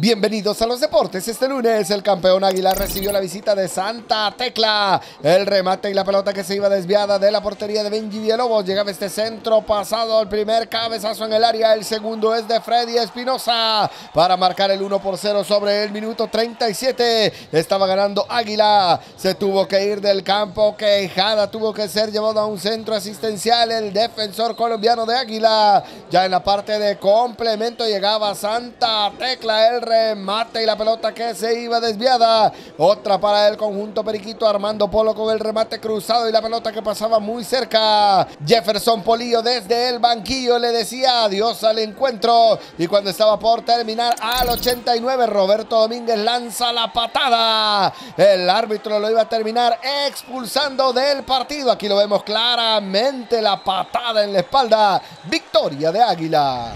Bienvenidos a los deportes. Este lunes el campeón Águila recibió la visita de Santa Tecla. El remate y la pelota que se iba desviada de la portería de Benji Villalobos llegaba este centro pasado. El primer cabezazo en el área. El segundo es de Freddy Espinosa para marcar el 1 por 0 sobre el minuto 37. Estaba ganando Águila. Se tuvo que ir del campo. Quejada tuvo que ser llevado a un centro asistencial. El defensor colombiano de Águila. Ya en la parte de complemento llegaba Santa Tecla. El remate y la pelota que se iba desviada. Otra para el conjunto Periquito. Armando Polo con el remate cruzado y la pelota que pasaba muy cerca. Jefferson Polillo desde el banquillo le decía adiós al encuentro. Y cuando estaba por terminar al 89, Roberto Domínguez lanza la patada. El árbitro lo iba a terminar expulsando del partido. Aquí lo vemos claramente la patada en la espalda. Victoria de Águila.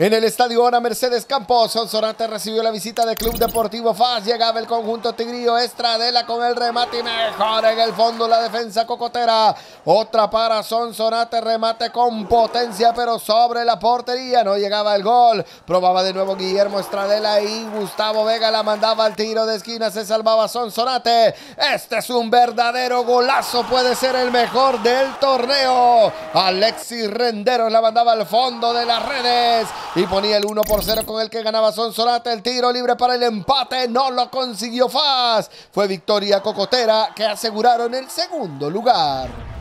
En el estadio Ana Mercedes Campos, Sonsonate recibió la visita del Club Deportivo Faz. Llegaba el conjunto Tigrillo Estradela con el remate y mejor en el fondo la defensa cocotera. Otra para Sonsonate, remate con potencia, pero sobre la portería no llegaba el gol. Probaba de nuevo Guillermo Estradela y Gustavo Vega la mandaba al tiro de esquina. Se salvaba Sonsonate. Este es un verdadero golazo, puede ser el mejor del torneo. Alexis Rendero la mandaba al fondo de las redes y ponía el 1 por 0 con el que ganaba Sonsorata. El tiro libre para el empate no lo consiguió Faz. Fue victoria cocotera que aseguraron el segundo lugar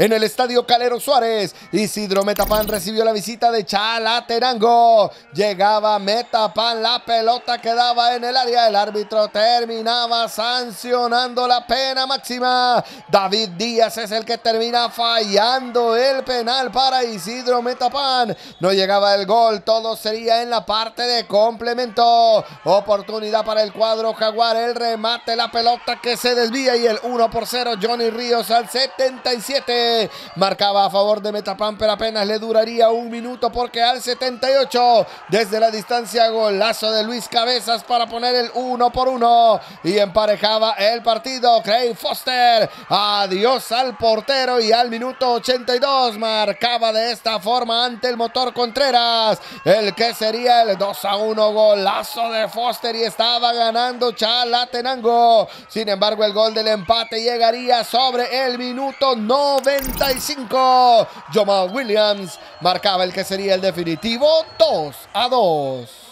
en el estadio Calero Suárez. Isidro Metapan recibió la visita de Chalaterango. Llegaba Metapan, la pelota quedaba en el área. El árbitro terminaba sancionando la pena máxima. David Díaz es el que termina fallando el penal para Isidro Metapan. No llegaba el gol, todo sería en la parte de complemento. Oportunidad para el cuadro Jaguar, el remate, la pelota que se desvía y el 1 por 0 Johnny Ríos al 77. Marcaba a favor de Metapamper. Apenas le duraría un minuto porque al 78 desde la distancia golazo de Luis Cabezas para poner el 1 por 1 y emparejaba el partido. Craig Foster. Adiós al portero y al minuto 82 marcaba de esta forma ante el motor Contreras. El que sería el 2 a 1 golazo de Foster y estaba ganando Chalatenango. Sin embargo, el gol del empate llegaría sobre el minuto 90. 45. Jamal Williams marcaba el que sería el definitivo 2 a 2.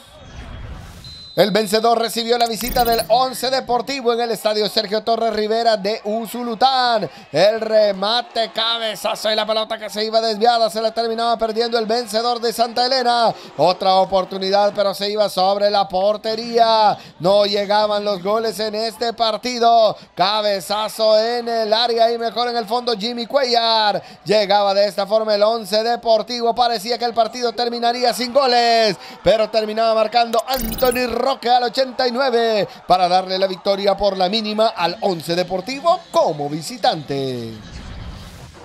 El vencedor recibió la visita del 11 Deportivo en el estadio Sergio Torres Rivera de Usulután. El remate, cabezazo y la pelota que se iba desviada se la terminaba perdiendo el vencedor de Santa Elena. Otra oportunidad, pero se iba sobre la portería. No llegaban los goles en este partido. Cabezazo en el área y mejor en el fondo Jimmy Cuellar. Llegaba de esta forma el 11 Deportivo. Parecía que el partido terminaría sin goles, pero terminaba marcando Anthony Rodríguez. Roque al 89 para darle la victoria por la mínima al 11 Deportivo como visitante.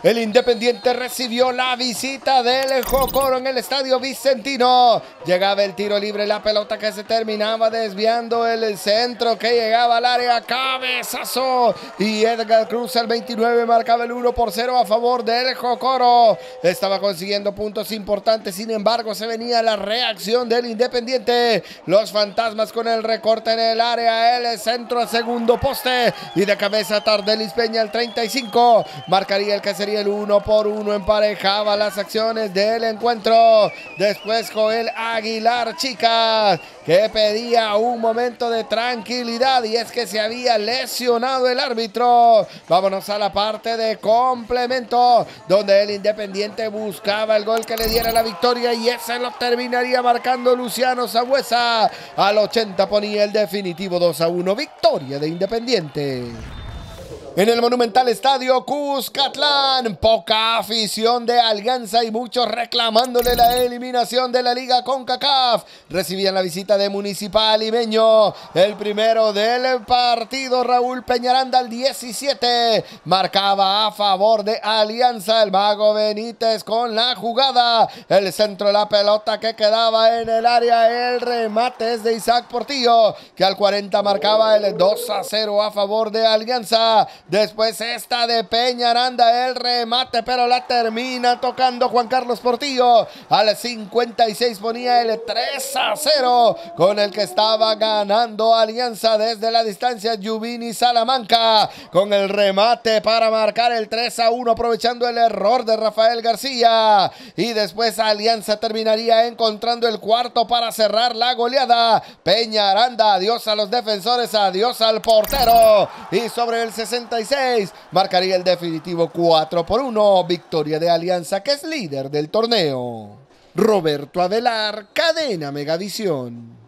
El Independiente recibió la visita del Jocoro en el Estadio Vicentino. Llegaba el tiro libre, la pelota que se terminaba desviando el centro que llegaba al área. Cabezazo. Y Edgar Cruz al 29 marcaba el 1 por 0 a favor del Jocoro. Estaba consiguiendo puntos importantes, sin embargo se venía la reacción del Independiente. Los fantasmas con el recorte en el área, el centro al segundo poste. Y de cabeza Tardelis Peña el 35. Marcaría el que sería el uno por uno emparejaba las acciones del encuentro. Después Joel Aguilar, chicas, que pedía un momento de tranquilidad y es que se había lesionado el árbitro. Vámonos a la parte de complemento, donde el Independiente buscaba el gol que le diera la victoria y ese lo terminaría marcando Luciano Zagüesa. Al 80 ponía el definitivo 2 a 1, victoria de Independiente. En el monumental estadio Cuscatlán, poca afición de Alianza y muchos reclamándole la eliminación de la Liga con Cacaf. Recibían la visita de Municipal Ibeño, el primero del partido. Raúl Peñaranda al 17, marcaba a favor de Alianza el mago Benítez con la jugada. El centro de la pelota que quedaba en el área, el remate es de Isaac Portillo, que al 40 marcaba el 2 a 0 a favor de Alianza. Después esta de Peña Aranda, el remate, pero la termina tocando Juan Carlos Portillo. Al 56 ponía el 3 a 0 con el que estaba ganando Alianza desde la distancia Yubini Salamanca con el remate para marcar el 3 a 1 aprovechando el error de Rafael García. Y después Alianza terminaría encontrando el cuarto para cerrar la goleada. Peña Aranda, adiós a los defensores, adiós al portero. Y sobre el 60 marcaría el definitivo 4 por 1, victoria de Alianza que es líder del torneo. Roberto Adelar, cadena Megavisión.